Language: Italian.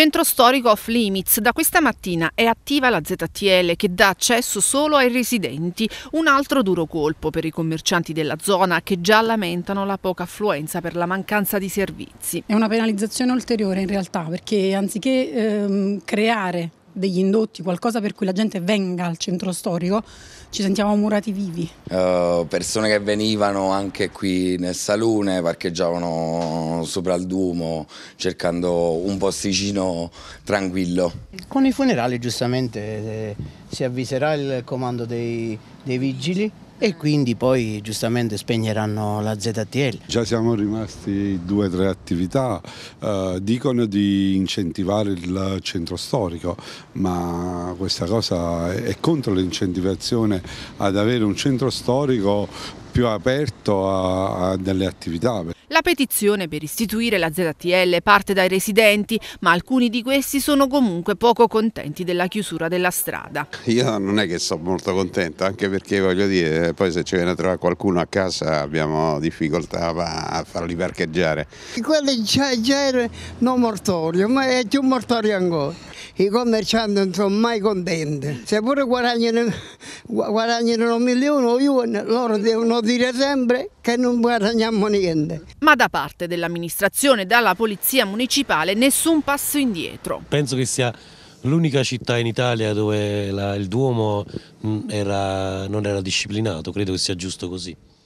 Centro storico off limits. Da questa mattina è attiva la ZTL che dà accesso solo ai residenti. Un altro duro colpo per i commercianti della zona che già lamentano la poca affluenza per la mancanza di servizi. È una penalizzazione ulteriore in realtà perché anziché ehm, creare degli indotti, qualcosa per cui la gente venga al centro storico, ci sentiamo murati vivi. Uh, persone che venivano anche qui nel salone, parcheggiavano sopra il Duomo cercando un posticino tranquillo. Con i funerali giustamente eh, si avviserà il comando dei, dei vigili e quindi poi giustamente spegneranno la ZTL. Già siamo rimasti due o tre attività, eh, dicono di incentivare il centro storico, ma questa cosa è contro l'incentivazione ad avere un centro storico più aperto a, a delle attività. La petizione per istituire la ZTL parte dai residenti, ma alcuni di questi sono comunque poco contenti della chiusura della strada. Io non è che sono molto contento, anche perché voglio dire, poi se ci viene a trovare qualcuno a casa abbiamo difficoltà a farli parcheggiare. Quello già, già era non mortorio, ma è più mortorio ancora i commercianti non sono mai contenti. Se pure guadagnano, guadagnano un milione o io, loro devono dire sempre che non guadagniamo niente. Ma da parte dell'amministrazione e dalla polizia municipale nessun passo indietro. Penso che sia l'unica città in Italia dove la, il Duomo mm, era, non era disciplinato, credo che sia giusto così.